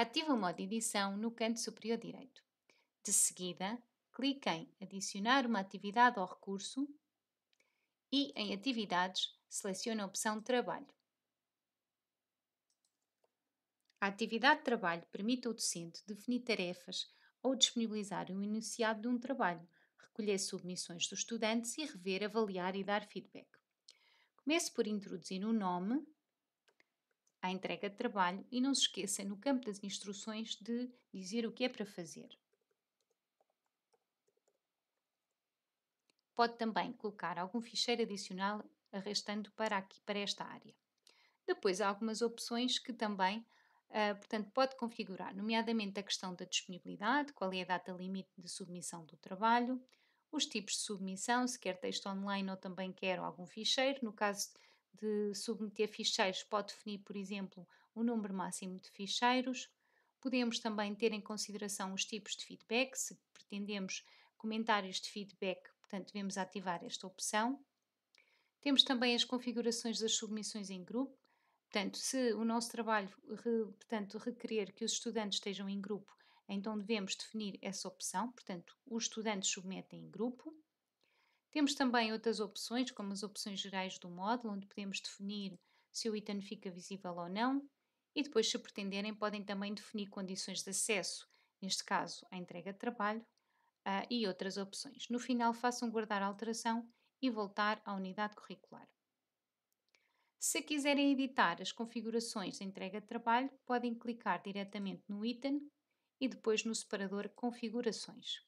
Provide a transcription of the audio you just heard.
Ative o modo edição no canto superior direito. De seguida, clique em Adicionar uma atividade ao recurso e em Atividades selecione a opção Trabalho. A atividade de trabalho permite ao docente definir tarefas ou disponibilizar o enunciado de um trabalho, recolher submissões dos estudantes e rever, avaliar e dar feedback. Comece por introduzir o nome à entrega de trabalho e não se esqueçam, no campo das instruções, de dizer o que é para fazer. Pode também colocar algum ficheiro adicional arrastando para, aqui, para esta área. Depois há algumas opções que também, uh, portanto, pode configurar, nomeadamente a questão da disponibilidade, qual é a data limite de submissão do trabalho, os tipos de submissão, se quer texto online ou também quer algum ficheiro. No caso de submeter ficheiros pode definir, por exemplo, o número máximo de ficheiros. Podemos também ter em consideração os tipos de feedback, se pretendemos comentários de feedback, portanto, devemos ativar esta opção. Temos também as configurações das submissões em grupo, portanto, se o nosso trabalho portanto, requerer que os estudantes estejam em grupo, então devemos definir essa opção, portanto, os estudantes submetem em grupo. Temos também outras opções, como as opções gerais do módulo, onde podemos definir se o item fica visível ou não, e depois, se pretenderem, podem também definir condições de acesso, neste caso a entrega de trabalho, uh, e outras opções. No final, façam guardar a alteração e voltar à unidade curricular. Se quiserem editar as configurações de entrega de trabalho, podem clicar diretamente no item e depois no separador Configurações.